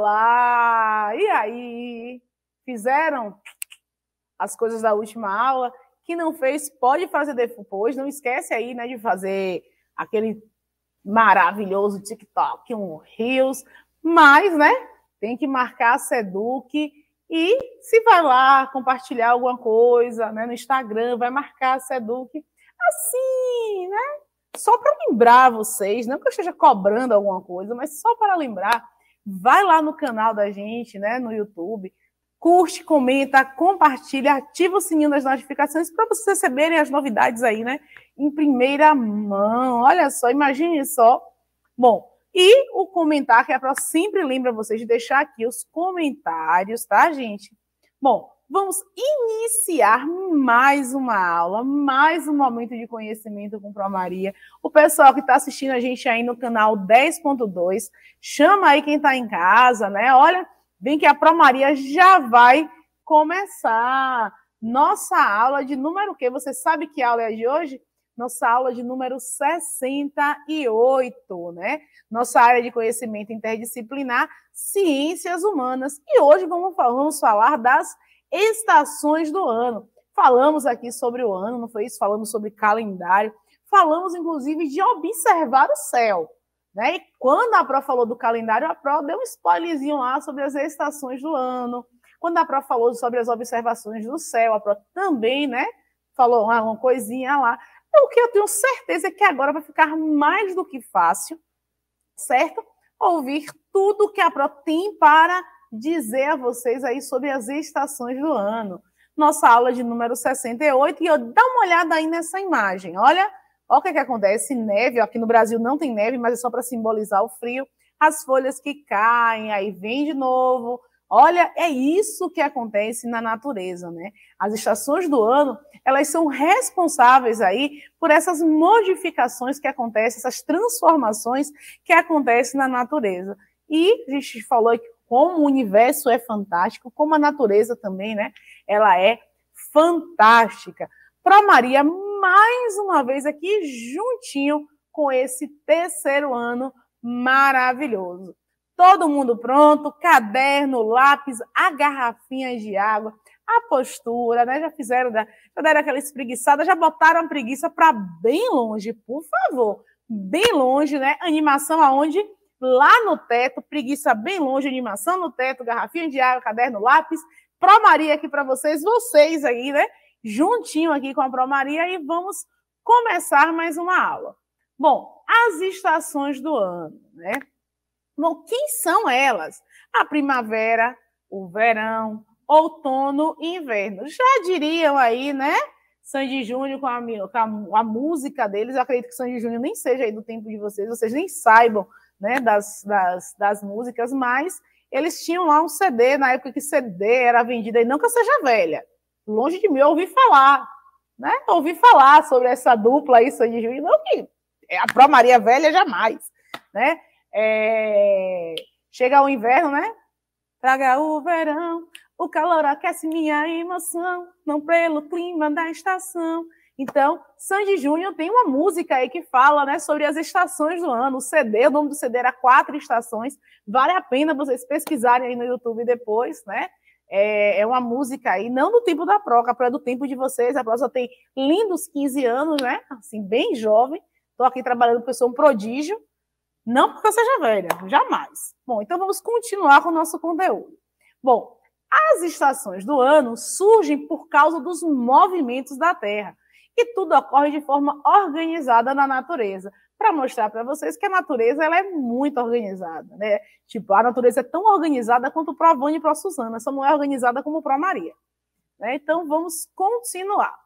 Olá! E aí? Fizeram as coisas da última aula? Quem não fez, pode fazer depois. Não esquece aí, né, de fazer aquele maravilhoso TikTok, um Reels. Mas, né, tem que marcar a Seduc e se vai lá compartilhar alguma coisa, né, no Instagram, vai marcar a Seduc. Assim, né? Só para lembrar vocês, não que eu esteja cobrando alguma coisa, mas só para lembrar vai lá no canal da gente, né, no YouTube, curte, comenta, compartilha, ativa o sininho das notificações para vocês receberem as novidades aí, né, em primeira mão. Olha só, imagine só. Bom, e o comentário que a é Pro sempre lembra vocês de deixar aqui os comentários, tá, gente? Bom, Vamos iniciar mais uma aula, mais um momento de conhecimento com Pro Maria. O pessoal que está assistindo a gente aí no canal 10.2, chama aí quem está em casa, né? Olha, vem que a Pro Maria já vai começar. Nossa aula de número quê? Você sabe que aula é de hoje? Nossa aula de número 68, né? Nossa área de conhecimento interdisciplinar, ciências humanas. E hoje vamos, vamos falar das estações do ano. Falamos aqui sobre o ano, não foi isso? Falamos sobre calendário, falamos inclusive de observar o céu. Né? E quando a Pro falou do calendário, a Pro deu um spoilerzinho lá sobre as estações do ano. Quando a Pro falou sobre as observações do céu, a Pro também né, falou uma, uma coisinha lá. O que eu tenho certeza é que agora vai ficar mais do que fácil, certo? Ouvir tudo que a Pro tem para dizer a vocês aí sobre as estações do ano. Nossa aula de número 68, e eu dá uma olhada aí nessa imagem. Olha, olha o que, é que acontece: neve, aqui no Brasil não tem neve, mas é só para simbolizar o frio. As folhas que caem, aí vem de novo. Olha, é isso que acontece na natureza, né? As estações do ano, elas são responsáveis aí por essas modificações que acontecem, essas transformações que acontecem na natureza. E a gente falou como o universo é fantástico, como a natureza também, né? Ela é fantástica. Para Maria, mais uma vez aqui juntinho com esse terceiro ano maravilhoso. Todo mundo pronto, caderno, lápis, a garrafinha de água, a postura, né? Já fizeram, já deram aquela espreguiçada, já botaram a preguiça para bem longe, por favor. Bem longe, né? Animação aonde? lá no teto, preguiça bem longe, animação no teto, garrafinha de água, caderno, lápis, Pro Maria aqui para vocês, vocês aí, né? Juntinho aqui com a Pro Maria e vamos começar mais uma aula. Bom, as estações do ano, né? Bom, quem são elas? A primavera, o verão, outono e inverno. Já diriam aí, né? Sandy Júnior com a, com a, música deles. Eu acredito que Sandy Júnior nem seja aí do tempo de vocês, vocês nem saibam né, das, das, das músicas, mas eles tinham lá um CD, na época que CD era vendido, e não que eu seja velha, longe de mim, eu ouvi falar, né? ouvi falar sobre essa dupla aí, Sandy Júnior, não que a pró Maria Velha jamais, né? É... Chega o inverno, né? Traga o verão, o calor aquece minha emoção, não pelo clima da estação, então, Sandy Júnior tem uma música aí que fala né, sobre as estações do ano. O CD, o nome do CD era Quatro Estações. Vale a pena vocês pesquisarem aí no YouTube depois, né? É, é uma música aí, não do tempo da Proca, a é do tempo de vocês. A Proca tem lindos 15 anos, né? Assim, bem jovem. Estou aqui trabalhando com um prodígio. Não porque eu seja velha, jamais. Bom, então vamos continuar com o nosso conteúdo. Bom, as estações do ano surgem por causa dos movimentos da Terra e tudo ocorre de forma organizada na natureza, para mostrar para vocês que a natureza ela é muito organizada, né? Tipo, a natureza é tão organizada quanto para Vânia e para Suzana, só não é organizada como para Maria. Né? Então vamos continuar.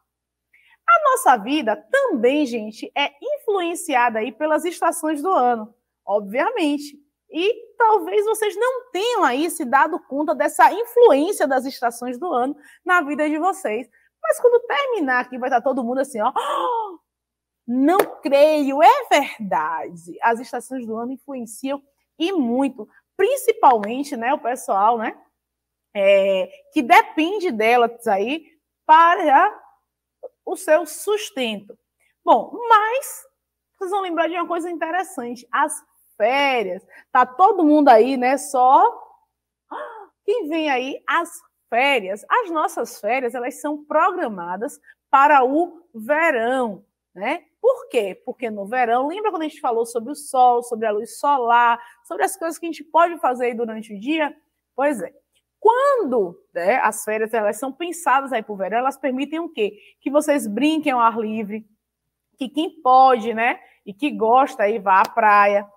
A nossa vida também, gente, é influenciada aí pelas estações do ano, obviamente. E talvez vocês não tenham aí se dado conta dessa influência das estações do ano na vida de vocês mas quando terminar aqui, vai estar todo mundo assim, ó. não creio, é verdade. As estações do ano influenciam e muito, principalmente, né, o pessoal, né, é, que depende delas aí para o seu sustento. Bom, mas vocês vão lembrar de uma coisa interessante: as férias. Tá todo mundo aí, né? Só quem vem aí as férias, as nossas férias, elas são programadas para o verão, né? Por quê? Porque no verão, lembra quando a gente falou sobre o sol, sobre a luz solar, sobre as coisas que a gente pode fazer durante o dia? Pois é. Quando né, as férias elas são pensadas aí para o verão, elas permitem o quê? Que vocês brinquem ao ar livre, que quem pode, né? E que gosta aí vá à praia,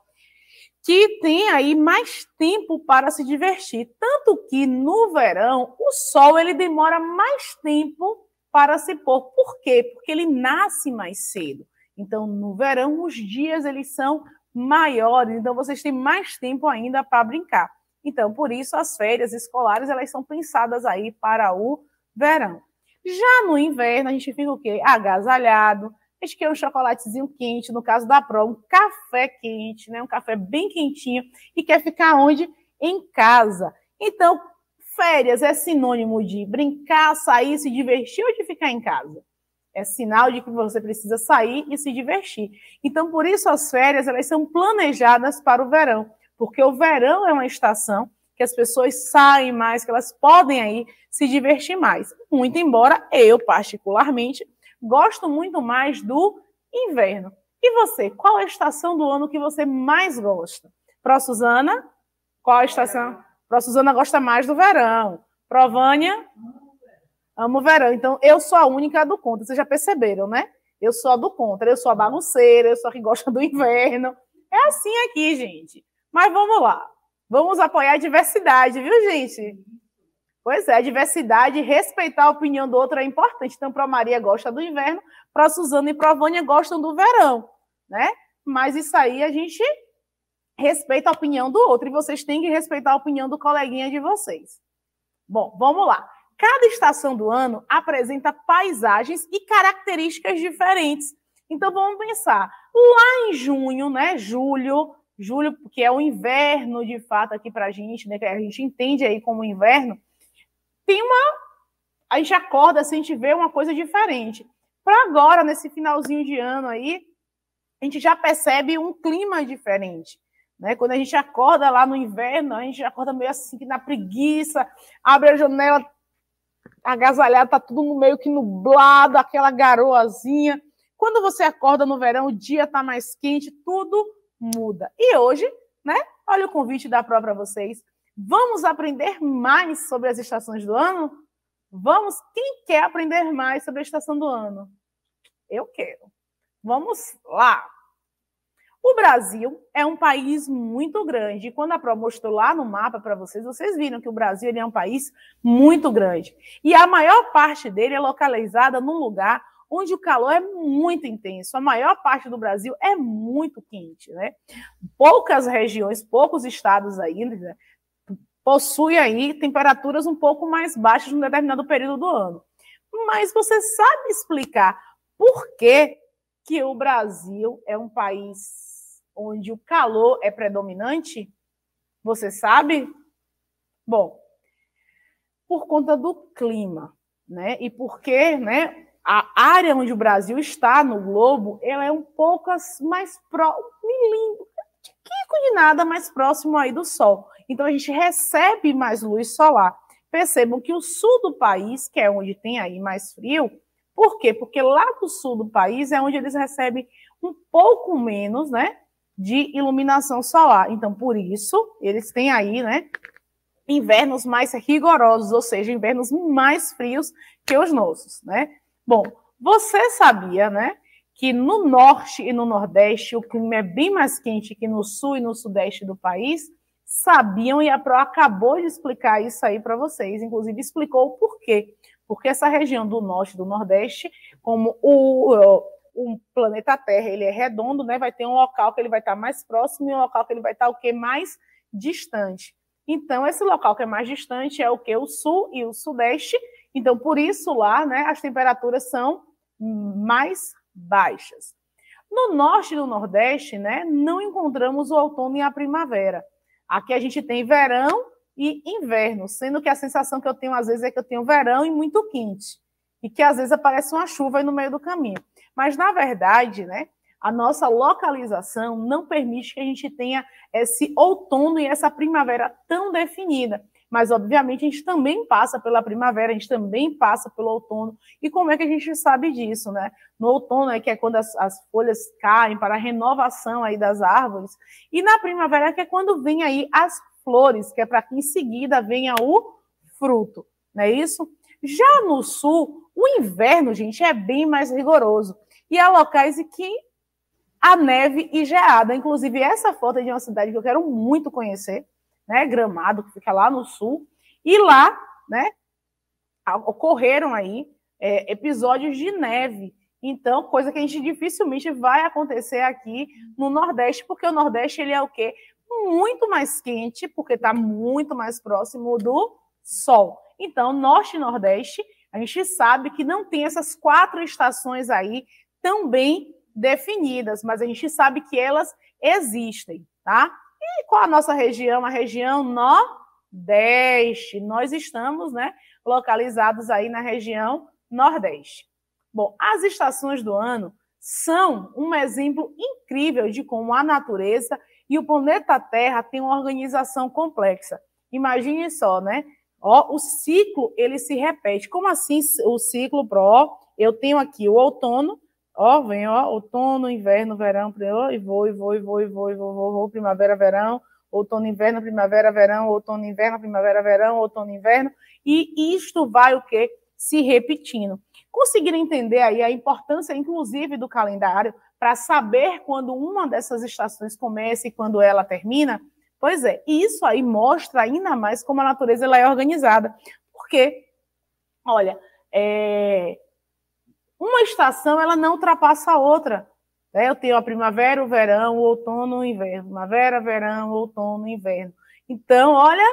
que tem aí mais tempo para se divertir, tanto que no verão o sol ele demora mais tempo para se pôr. Por quê? Porque ele nasce mais cedo. Então, no verão os dias eles são maiores, então vocês têm mais tempo ainda para brincar. Então, por isso as férias escolares elas são pensadas aí para o verão. Já no inverno a gente fica o quê? Agasalhado, a gente quer é um chocolatezinho quente, no caso da Pro, um café quente, né? Um café bem quentinho e quer ficar onde? Em casa. Então, férias é sinônimo de brincar, sair, se divertir ou de ficar em casa? É sinal de que você precisa sair e se divertir. Então, por isso as férias elas são planejadas para o verão, porque o verão é uma estação que as pessoas saem mais, que elas podem aí se divertir mais. Muito embora eu particularmente Gosto muito mais do inverno. E você, qual é a estação do ano que você mais gosta? Pró Suzana, qual a estação? Pró Suzana gosta mais do verão. Provânia, amo o verão. Então, eu sou a única do contra, vocês já perceberam, né? Eu sou a do contra, eu sou a bagunceira, eu sou a que gosta do inverno. É assim aqui, gente. Mas vamos lá. Vamos apoiar a diversidade, viu, gente? Pois é, a diversidade, respeitar a opinião do outro é importante. Então, para a Maria gosta do inverno, para a Suzana e para a Vânia gostam do verão, né? Mas isso aí a gente respeita a opinião do outro e vocês têm que respeitar a opinião do coleguinha de vocês. Bom, vamos lá. Cada estação do ano apresenta paisagens e características diferentes. Então vamos pensar, lá em junho, né, julho, julho, que é o inverno de fato aqui para a gente, né, que a gente entende aí como inverno, tem uma. A gente acorda, assim, a gente vê uma coisa diferente. Para agora, nesse finalzinho de ano aí, a gente já percebe um clima diferente. Né? Quando a gente acorda lá no inverno, a gente acorda meio assim, na preguiça, abre a janela, agasalhado, tá tudo meio que nublado, aquela garoazinha. Quando você acorda no verão, o dia tá mais quente, tudo muda. E hoje, né? Olha o convite da prova para vocês. Vamos aprender mais sobre as estações do ano? Vamos, quem quer aprender mais sobre a estação do ano? Eu quero. Vamos lá. O Brasil é um país muito grande. Quando a Pro mostrou lá no mapa para vocês, vocês viram que o Brasil é um país muito grande. E a maior parte dele é localizada num lugar onde o calor é muito intenso. A maior parte do Brasil é muito quente, né? Poucas regiões, poucos estados ainda né, possui aí temperaturas um pouco mais baixas num determinado período do ano. Mas você sabe explicar por que, que o Brasil é um país onde o calor é predominante? Você sabe? Bom, por conta do clima, né? E porque, né, a área onde o Brasil está no globo, ela é um pouco mais pro, milímetro, de nada mais próximo aí do sol. Então a gente recebe mais luz solar. Percebam que o sul do país, que é onde tem aí mais frio, por quê? Porque lá do sul do país é onde eles recebem um pouco menos, né, de iluminação solar. Então, por isso, eles têm aí, né, invernos mais rigorosos, ou seja, invernos mais frios que os nossos, né? Bom, você sabia, né, que no norte e no nordeste o clima é bem mais quente que no sul e no sudeste do país? sabiam e a PRO acabou de explicar isso aí para vocês, inclusive explicou o porquê. Porque essa região do norte do nordeste, como o, o planeta Terra ele é redondo, né? Vai ter um local que ele vai estar mais próximo e um local que ele vai estar o que mais distante. Então esse local que é mais distante é o que o sul e o sudeste. Então por isso lá, né? As temperaturas são mais baixas. No norte e no nordeste, né? Não encontramos o outono e a primavera. Aqui a gente tem verão e inverno, sendo que a sensação que eu tenho às vezes é que eu tenho verão e muito quente, e que às vezes aparece uma chuva aí no meio do caminho. Mas na verdade, né, a nossa localização não permite que a gente tenha esse outono e essa primavera tão definida mas obviamente a gente também passa pela primavera, a gente também passa pelo outono. E como é que a gente sabe disso, né? No outono é que é quando as, as folhas caem para a renovação aí das árvores, e na primavera é que é quando vem aí as flores, que é para que em seguida venha o fruto, não é isso? Já no sul, o inverno, gente, é bem mais rigoroso. E há locais em que a neve e geada. Inclusive, essa foto é de uma cidade que eu quero muito conhecer, né, Gramado, que fica lá no sul, e lá, né, ocorreram aí é, episódios de neve. Então, coisa que a gente dificilmente vai acontecer aqui no Nordeste, porque o Nordeste ele é o quê? Muito mais quente, porque está muito mais próximo do Sol. Então, Norte e Nordeste, a gente sabe que não tem essas quatro estações aí tão bem definidas, mas a gente sabe que elas existem, tá? E qual a nossa região? A região Nordeste. Nós estamos né, localizados aí na região Nordeste. Bom, as estações do ano são um exemplo incrível de como a natureza e o planeta Terra têm uma organização complexa. Imagine só, né? Ó, o ciclo ele se repete. Como assim o ciclo pro? Eu tenho aqui o outono, Ó, vem, ó, outono, inverno, verão, e vou, e vou, e vou, e vou, e vou, vou, vou, primavera, verão, outono, inverno, primavera, verão, outono, inverno, primavera, verão, outono, inverno, e isto vai o quê? Se repetindo. Conseguir entender aí a importância, inclusive, do calendário para saber quando uma dessas estações começa e quando ela termina? Pois é, isso aí mostra ainda mais como a natureza ela é organizada. Porque, olha, é, uma estação ela não ultrapassa a outra. Né? Eu tenho a primavera, o verão, o outono, o inverno. Primavera, verão, outono, inverno. Então, olha,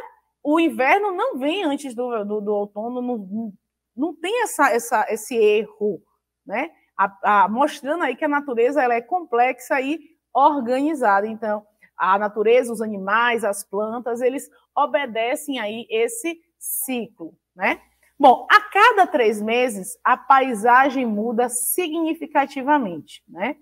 o inverno não vem antes do, do, do outono, não, não tem essa, essa, esse erro, né? A, a, mostrando aí que a natureza ela é complexa e organizada. Então, a natureza, os animais, as plantas, eles obedecem aí esse ciclo, né? Bom, a cada três meses, a paisagem muda significativamente, né?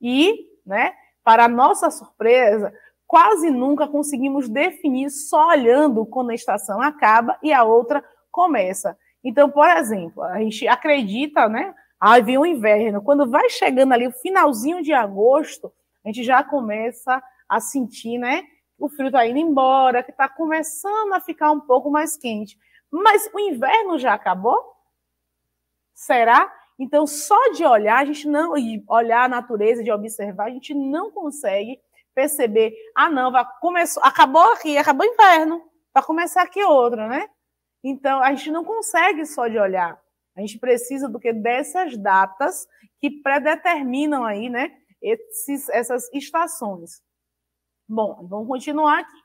E, né, para nossa surpresa, quase nunca conseguimos definir só olhando quando a estação acaba e a outra começa. Então, por exemplo, a gente acredita, né? Ah, vem o inverno. Quando vai chegando ali o finalzinho de agosto, a gente já começa a sentir, né? O frio está indo embora, que está começando a ficar um pouco mais quente. Mas o inverno já acabou? Será? Então, só de olhar, a gente não, olhar a natureza, de observar, a gente não consegue perceber. Ah, não, vai, começou, acabou aqui, acabou o inverno, vai começar aqui outro, né? Então, a gente não consegue só de olhar. A gente precisa do que dessas datas que predeterminam aí, né, esses, essas estações. Bom, vamos continuar aqui.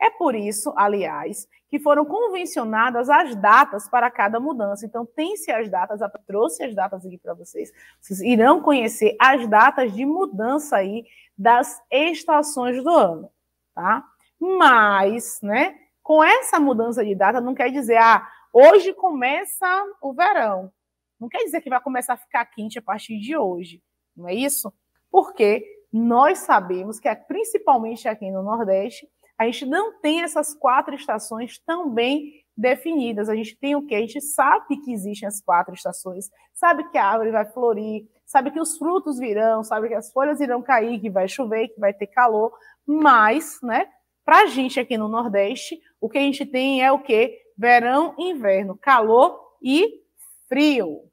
É por isso, aliás, que foram convencionadas as datas para cada mudança. Então, tem-se as datas, eu trouxe as datas aqui para vocês. Vocês irão conhecer as datas de mudança aí das estações do ano, tá? Mas, né, com essa mudança de data, não quer dizer, ah, hoje começa o verão. Não quer dizer que vai começar a ficar quente a partir de hoje, não é isso? Porque nós sabemos que, é principalmente aqui no Nordeste, a gente não tem essas quatro estações tão bem definidas. A gente tem o que? A gente sabe que existem as quatro estações, sabe que a árvore vai florir, sabe que os frutos virão, sabe que as folhas irão cair, que vai chover, que vai ter calor, mas, né, para a gente aqui no Nordeste, o que a gente tem é o que? Verão, inverno, calor e frio.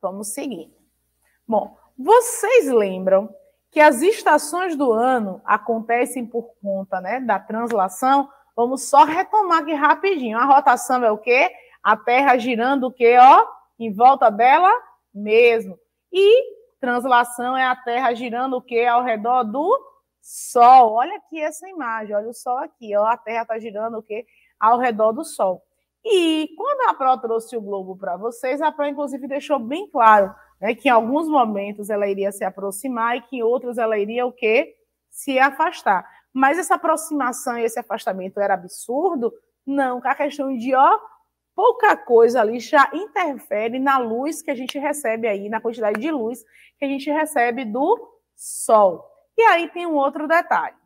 Vamos seguir. Bom, vocês lembram que as estações do ano acontecem por conta né, da translação, vamos só retomar aqui rapidinho. A rotação é o quê? A Terra girando o quê? Ó, em volta dela mesmo. E translação é a Terra girando o quê? Ao redor do Sol. Olha aqui essa imagem, olha o Sol aqui. Ó, a Terra está girando o quê? Ao redor do Sol. E quando a Pro trouxe o globo para vocês, a Pro, inclusive, deixou bem claro né, que em alguns momentos ela iria se aproximar e que em outros ela iria o quê? Se afastar. Mas essa aproximação e esse afastamento era absurdo? Não, a questão de ó, pouca coisa ali já interfere na luz que a gente recebe aí, na quantidade de luz que a gente recebe do sol. E aí tem um outro detalhe,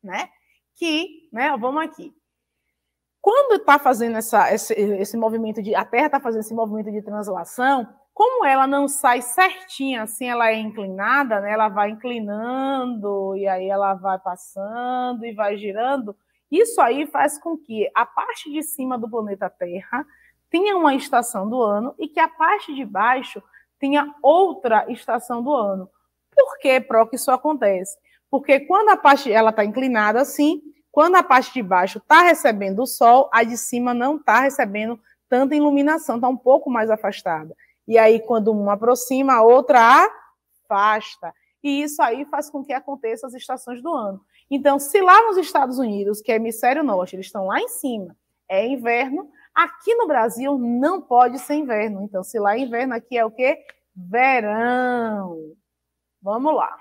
né? Que, né, vamos aqui. Quando está fazendo essa, esse, esse movimento de. A Terra está fazendo esse movimento de translação, como ela não sai certinha, assim, ela é inclinada, né? Ela vai inclinando e aí ela vai passando e vai girando. Isso aí faz com que a parte de cima do planeta Terra tenha uma estação do ano e que a parte de baixo tenha outra estação do ano. Por que, Pro, que isso acontece? Porque quando a parte ela está inclinada assim, quando a parte de baixo está recebendo o sol, a de cima não está recebendo tanta iluminação, está um pouco mais afastada. E aí, quando uma aproxima, a outra afasta. E isso aí faz com que aconteça as estações do ano. Então, se lá nos Estados Unidos, que é hemisfério norte, eles estão lá em cima, é inverno, aqui no Brasil não pode ser inverno. Então, se lá é inverno, aqui é o quê? Verão. Vamos lá.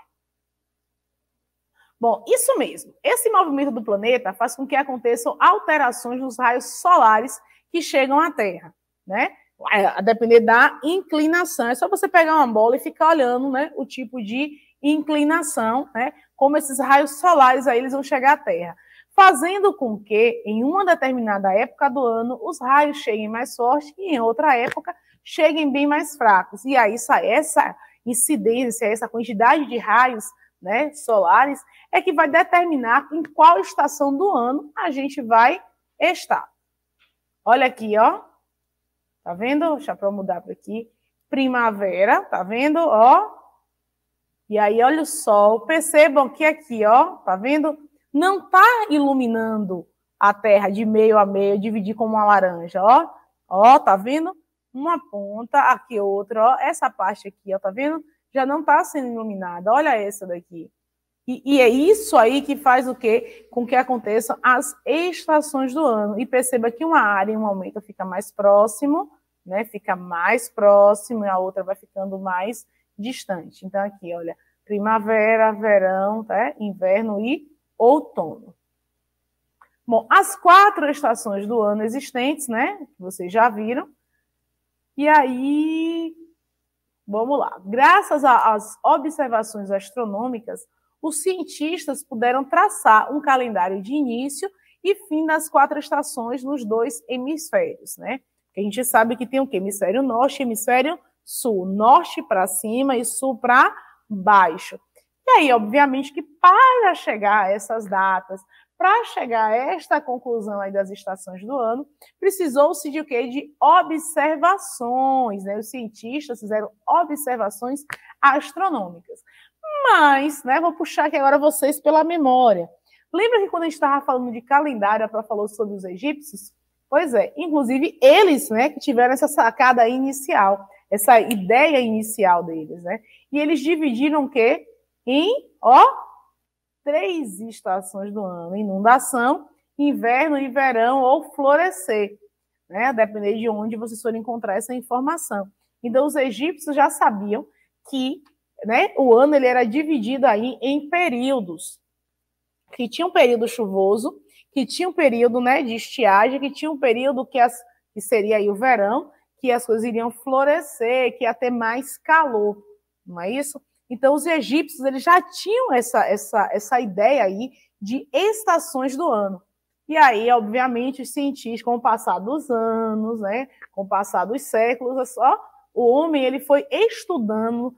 Bom, isso mesmo. Esse movimento do planeta faz com que aconteçam alterações nos raios solares que chegam à Terra, né? É, a depender da inclinação. É só você pegar uma bola e ficar olhando né, o tipo de inclinação, né, como esses raios solares aí eles vão chegar à Terra, fazendo com que em uma determinada época do ano os raios cheguem mais fortes e em outra época cheguem bem mais fracos. E aí essa, essa incidência, essa quantidade de raios né, solares é que vai determinar em qual estação do ano a gente vai estar. Olha aqui, ó, Tá vendo? Deixa eu mudar para aqui. Primavera, tá vendo? Ó. E aí, olha o sol. Percebam que aqui, ó, tá vendo? Não está iluminando a terra de meio a meio, dividir como uma laranja, ó. Ó, tá vendo? Uma ponta, aqui outra, ó. Essa parte aqui, ó, tá vendo? Já não está sendo iluminada. Olha essa daqui. E, e, é isso aí que faz o quê? Com que aconteçam as estações do ano. E perceba que uma área em um momento fica mais próximo, né? Fica mais próximo e a outra vai ficando mais distante. Então aqui, olha, primavera, verão, tá? inverno e outono. Bom, as quatro estações do ano existentes, né? Vocês já viram. E aí, vamos lá. Graças às observações astronômicas, os cientistas puderam traçar um calendário de início e fim das quatro estações nos dois hemisférios, né? a gente sabe que tem o Hemisfério norte e hemisfério sul. Norte para cima e sul para baixo. E aí, obviamente, que para chegar a essas datas, para chegar a esta conclusão aí das estações do ano, precisou-se de o quê? De observações, né? Os cientistas fizeram observações astronômicas. Mas, né, vou puxar aqui agora vocês pela memória. Lembra que quando a gente estava falando de calendário, a Pró falou sobre os egípcios? Pois é, inclusive eles, né, que tiveram essa sacada inicial, essa ideia inicial deles, né? E eles dividiram o quê? Em, ó, três estações do ano: inundação, inverno e verão ou florescer, né? Depender de onde vocês forem encontrar essa informação. Então os egípcios já sabiam que né, o ano ele era dividido aí em períodos, que tinha um período chuvoso, que tinha um período né, de estiagem, que tinha um período que, as, que seria aí o verão, que as coisas iriam florescer, que ia ter mais calor, não é isso? Então os egípcios eles já tinham essa, essa, essa ideia aí de estações do ano. E aí, obviamente, os cientistas, com o passar dos anos, né, com o passar dos séculos, é só o homem ele foi estudando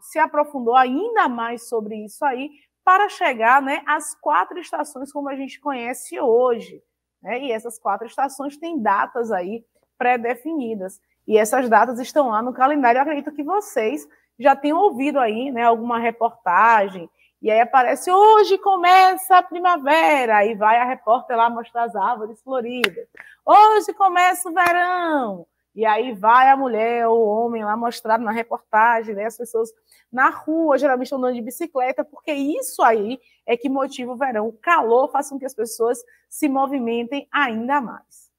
se aprofundou ainda mais sobre isso aí para chegar né, às quatro estações como a gente conhece hoje. Né? E essas quatro estações têm datas aí pré-definidas. E essas datas estão lá no calendário. Eu acredito que vocês já tenham ouvido aí né, alguma reportagem. E aí aparece, hoje começa a primavera, e vai a repórter lá mostrar as árvores floridas. Hoje começa o verão, e aí vai a mulher ou o homem lá mostrar na reportagem, né? As pessoas na rua, geralmente andando de bicicleta, porque isso aí é que motiva o verão. O calor faz com que as pessoas se movimentem ainda mais.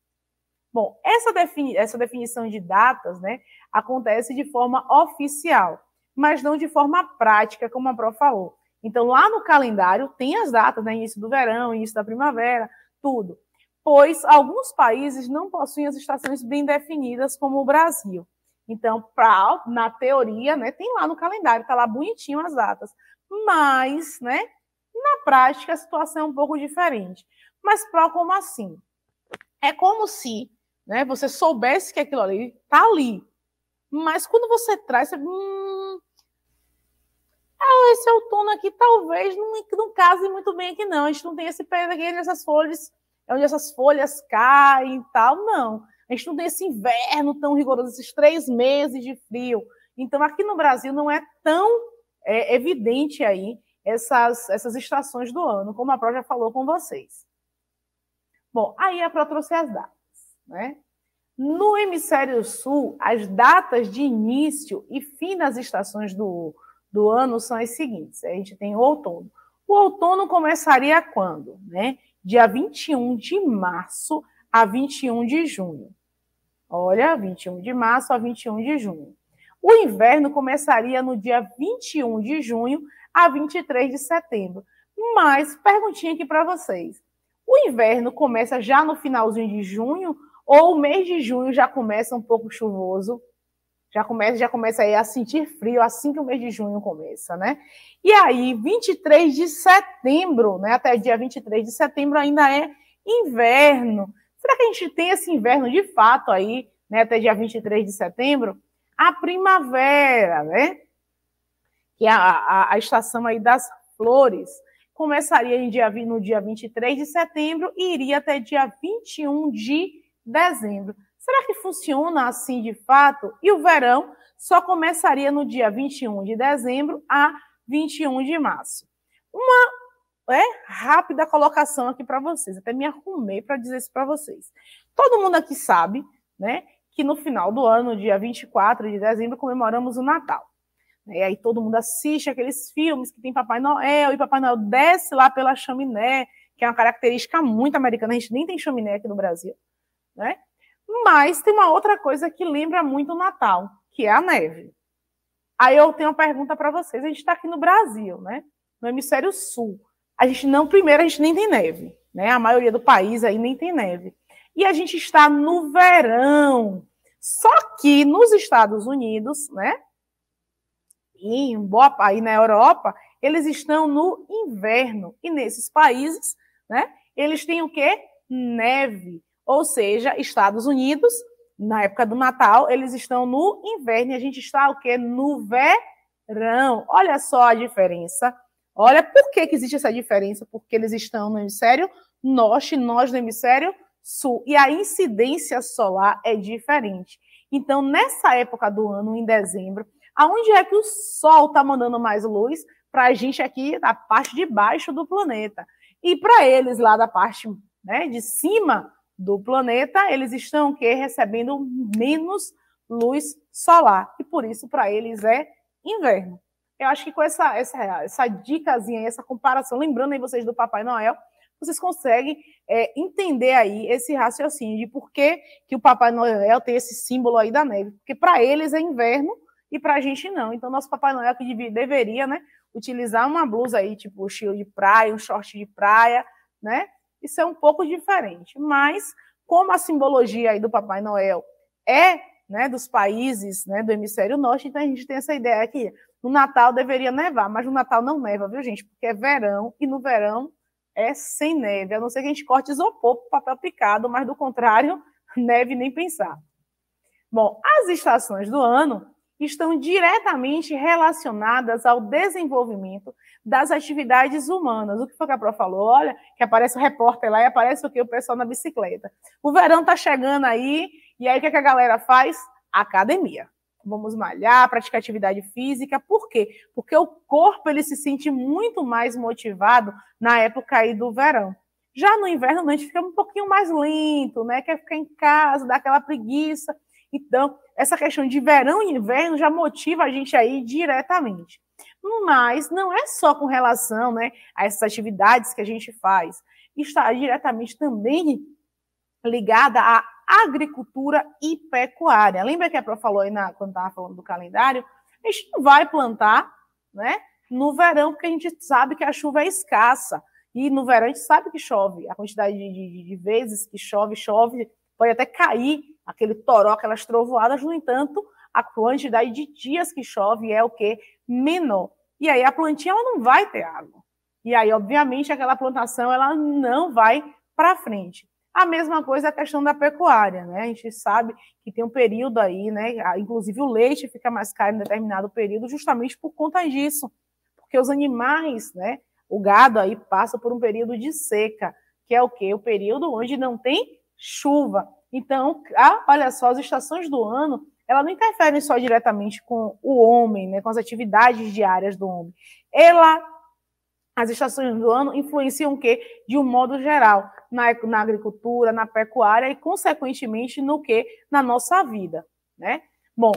Bom, essa, defini essa definição de datas né, acontece de forma oficial, mas não de forma prática, como a Pro falou. Então, lá no calendário tem as datas, né? Início do verão, início da primavera, tudo pois alguns países não possuem as estações bem definidas, como o Brasil. Então, pra, na teoria, né, tem lá no calendário, está lá bonitinho as datas. Mas, né, na prática, a situação é um pouco diferente. Mas, pró, como assim? É como se né, você soubesse que aquilo ali está ali. Mas quando você traz, você, hum, ah, esse outono aqui talvez não, não case muito bem aqui, não. A gente não tem esse pé aqui essas folhas é onde essas folhas caem e tal. Não, a gente não tem esse inverno tão rigoroso, esses três meses de frio. Então, aqui no Brasil não é tão é, evidente aí essas, essas estações do ano, como a Pró já falou com vocês. Bom, aí a Pró trouxe as datas. Né? No hemisfério sul, as datas de início e fim das estações do, do ano são as seguintes. A gente tem o outono. O outono começaria quando? Né? dia 21 de março a 21 de junho. Olha, 21 de março a 21 de junho. O inverno começaria no dia 21 de junho a 23 de setembro. Mas, perguntinha aqui para vocês: o inverno começa já no finalzinho de junho ou o mês de junho já começa um pouco chuvoso? já começa, já começa aí a sentir frio assim que o mês de junho começa, né? E aí, 23 de setembro, né? Até dia 23 de setembro ainda é inverno. Será que a gente tem esse inverno de fato aí, né? Até dia 23 de setembro? A primavera, né? Que é a, a, a estação aí das flores. Começaria em dia, no dia 23 de setembro e iria até dia 21 de dezembro. Será que funciona assim de fato? E o verão só começaria no dia 21 de dezembro a 21 de março. Uma é, rápida colocação aqui para vocês, até me arrumei para dizer isso para vocês. Todo mundo aqui sabe, né, que no final do ano, dia 24 de dezembro, comemoramos o Natal. E aí todo mundo assiste aqueles filmes que tem Papai Noel, e Papai Noel desce lá pela chaminé, que é uma característica muito americana, a gente nem tem chaminé aqui no Brasil, né? Mas tem uma outra coisa que lembra muito o Natal, que é a neve. Aí eu tenho uma pergunta para vocês. A gente está aqui no Brasil, né? No hemisfério sul. A gente não, primeiro, a gente nem tem neve, né? A maioria do país aí nem tem neve. E a gente está no verão. Só que nos Estados Unidos, né? E em boa, aí na Europa, eles estão no inverno. E nesses países, né? Eles têm o quê? Neve. Ou seja, Estados Unidos, na época do Natal, eles estão no inverno e a gente está o quê? No verão. Olha só a diferença. Olha por que, que existe essa diferença, porque eles estão no hemisfério norte, nós no hemisfério sul. E a incidência solar é diferente. Então, nessa época do ano, em dezembro, aonde é que o Sol está mandando mais luz para a gente aqui da parte de baixo do planeta? E para eles lá da parte né, de cima do planeta, eles estão que recebendo menos luz solar e por isso para eles é inverno. Eu acho que com essa essa essa dicasinha, essa comparação, lembrando aí vocês do Papai Noel, vocês conseguem é, entender aí esse raciocínio de por que, que o Papai Noel tem esse símbolo aí da neve, porque para eles é inverno e para a gente não. Então nosso Papai Noel que deveria, né, utilizar uma blusa aí tipo um estilo de praia, um short de praia, né? isso é um pouco diferente. Mas, como a simbologia aí do Papai Noel é né, dos países né, do hemisfério norte, então a gente tem essa ideia aqui. No Natal deveria nevar, mas no Natal não neva, viu, gente? Porque é verão e no verão é sem neve, a não ser que a gente corte isopor para papel picado, mas do contrário, neve nem pensar. Bom, as estações do ano estão diretamente relacionadas ao desenvolvimento das atividades humanas. O que foi que a Pro falou? Olha, que aparece o repórter lá e aparece o que? O pessoal na bicicleta. O verão está chegando aí, e aí o que, é que a galera faz? Academia. Vamos malhar, praticar atividade física. Por quê? Porque o corpo ele se sente muito mais motivado na época aí do verão. Já no inverno, a gente fica um pouquinho mais lento, né? Quer ficar em casa, dá aquela preguiça. Então, essa questão de verão e inverno já motiva a gente aí diretamente. Mas não é só com relação né, a essas atividades que a gente faz. Está diretamente também ligada à agricultura e pecuária. Lembra que a Pro falou aí na, quando estava falando do calendário? A gente não vai plantar né, no verão, porque a gente sabe que a chuva é escassa. E no verão a gente sabe que chove. A quantidade de, de, de vezes que chove, chove, pode até cair aquele toró, aquelas trovoadas, no entanto, a quantidade de dias que chove é o que menor. E aí a plantinha ela não vai ter água. E aí, obviamente, aquela plantação ela não vai para frente. A mesma coisa é a questão da pecuária, né? A gente sabe que tem um período aí, né? Inclusive o leite fica mais caro em determinado período, justamente por conta disso, porque os animais, né? O gado aí passa por um período de seca, que é o quê? O período onde não tem chuva. Então, a, ah, olha só, as estações do ano, ela não interferem só diretamente com o homem, né, com as atividades diárias do homem. Ela, as estações do ano influenciam o quê? De um modo geral, na, na agricultura, na pecuária e, consequentemente, no que? Na nossa vida, né? Bom,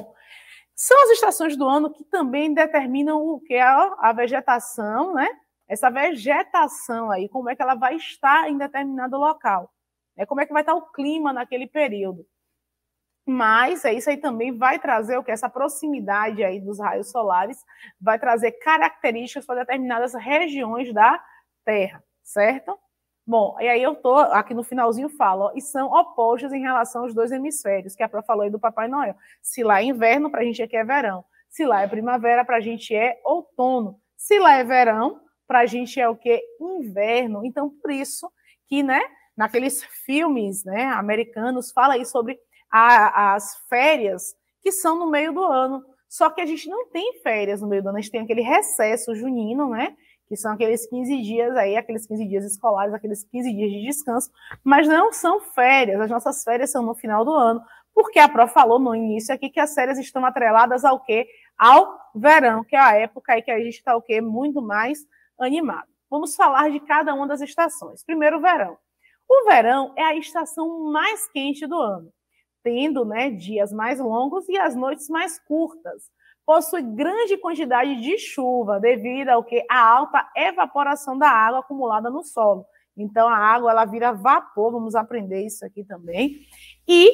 são as estações do ano que também determinam o que? é a vegetação, né? Essa vegetação aí, como é que ela vai estar em determinado local né? Como é que vai estar o clima naquele período? Mas é isso aí também vai trazer o que essa proximidade aí dos raios solares vai trazer características para determinadas regiões da Terra, certo? Bom, e aí eu tô aqui no finalzinho falo, ó, e são opostos em relação aos dois hemisférios, que a Pro falou aí do Papai Noel. Se lá é inverno, para a gente aqui é verão. Se lá é primavera, para a gente é outono. Se lá é verão, para a gente é o que? Inverno. Então, por isso que, né, naqueles filmes né, americanos, fala aí sobre a, as férias que são no meio do ano. Só que a gente não tem férias no meio do ano, a gente tem aquele recesso junino, né? Que são aqueles 15 dias aí, aqueles 15 dias escolares, aqueles 15 dias de descanso, mas não são férias, as nossas férias são no final do ano, porque a Pro falou no início aqui que as férias estão atreladas ao quê? Ao verão, que é a época aí que a gente está o quê? Muito mais animado. Vamos falar de cada uma das estações. Primeiro, o verão. O verão é a estação mais quente do ano, tendo né, dias mais longos e as noites mais curtas. Possui grande quantidade de chuva devido ao que a alta evaporação da água acumulada no solo. Então a água ela vira vapor, vamos aprender isso aqui também. E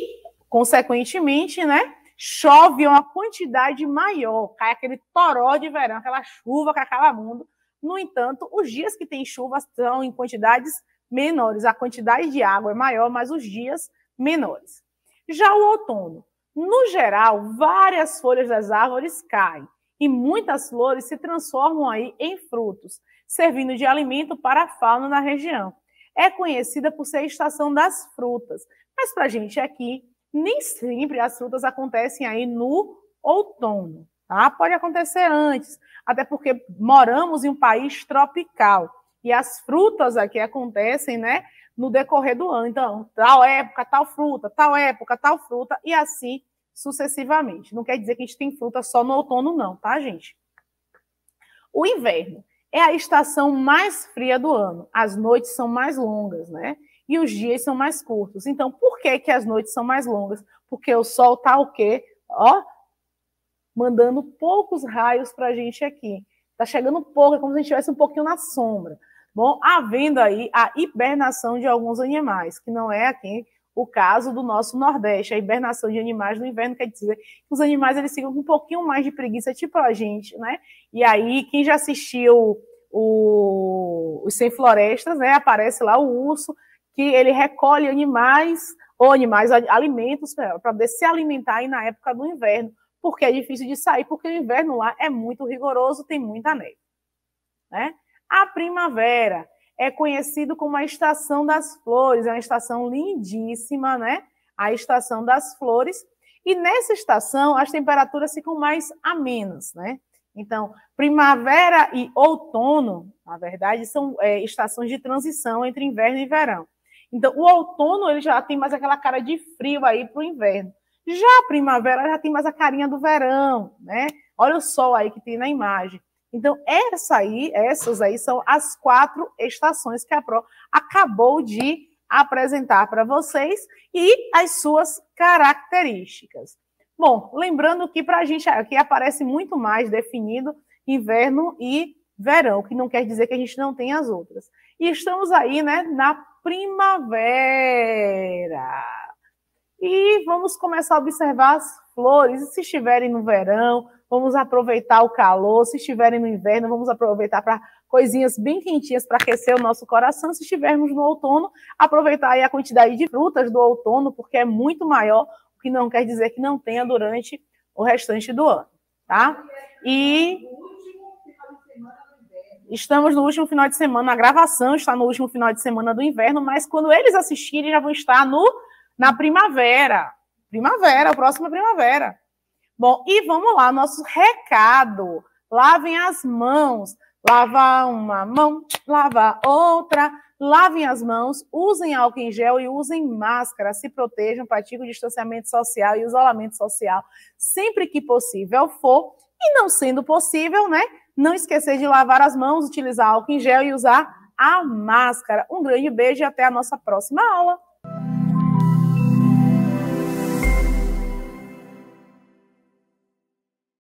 consequentemente, né, chove uma quantidade maior, cai aquele toró de verão, aquela chuva que acaba mundo. No entanto, os dias que tem chuvas são em quantidades menores, a quantidade de água é maior, mas os dias menores. Já o outono, no geral, várias folhas das árvores caem e muitas flores se transformam aí em frutos, servindo de alimento para a fauna na região. É conhecida por ser a estação das frutas, mas para a gente aqui, nem sempre as frutas acontecem aí no outono, tá? Pode acontecer antes, até porque moramos em um país tropical e as frutas aqui acontecem, né? No decorrer do ano. Então, tal época, tal fruta, tal época, tal fruta, e assim sucessivamente. Não quer dizer que a gente tem fruta só no outono, não, tá, gente? O inverno é a estação mais fria do ano. As noites são mais longas, né? E os dias são mais curtos. Então, por que, que as noites são mais longas? Porque o sol tá o quê? Ó, mandando poucos raios para a gente aqui. Tá chegando pouco, é como se a gente estivesse um pouquinho na sombra. Bom, havendo aí a hibernação de alguns animais, que não é aqui o caso do nosso Nordeste, a hibernação de animais no inverno quer dizer que os animais eles ficam com um pouquinho mais de preguiça, tipo a gente, né? E aí, quem já assistiu o, os Sem Florestas, né? Aparece lá o urso, que ele recolhe animais ou animais, alimentos, para poder se alimentar aí na época do inverno, porque é difícil de sair, porque o inverno lá é muito rigoroso, tem muita neve, né? A primavera é conhecido como a estação das flores, é uma estação lindíssima, né? A estação das flores. E nessa estação as temperaturas ficam mais amenas, né? Então, primavera e outono, na verdade, são é, estações de transição entre inverno e verão. Então, o outono ele já tem mais aquela cara de frio aí para o inverno. Já a primavera já tem mais a carinha do verão, né? Olha o sol aí que tem na imagem. Então, essa aí, essas aí são as quatro estações que a Pro acabou de apresentar para vocês e as suas características. Bom, lembrando que para a gente aqui aparece muito mais definido inverno e verão, que não quer dizer que a gente não tem as outras. E estamos aí, né, na primavera. E vamos começar a observar as flores. E se estiverem no verão, vamos aproveitar o calor. Se estiverem no inverno, vamos aproveitar para coisinhas bem quentinhas para aquecer o nosso coração. Se estivermos no outono, aproveitar aí a quantidade de frutas do outono, porque é muito maior, o que não quer dizer que não tenha durante o restante do ano, tá? E Estamos no último final de semana, a gravação está no último final de semana do inverno, mas quando eles assistirem já vão estar no na primavera. Primavera, próxima primavera. Bom, e vamos lá, nosso recado. Lavem as mãos. Lava uma mão, lava outra. Lavem as mãos, usem álcool em gel e usem máscara. Se protejam, praticem o distanciamento social e isolamento social sempre que possível for. E não sendo possível, né? Não esquecer de lavar as mãos, utilizar álcool em gel e usar a máscara. Um grande beijo e até a nossa próxima aula.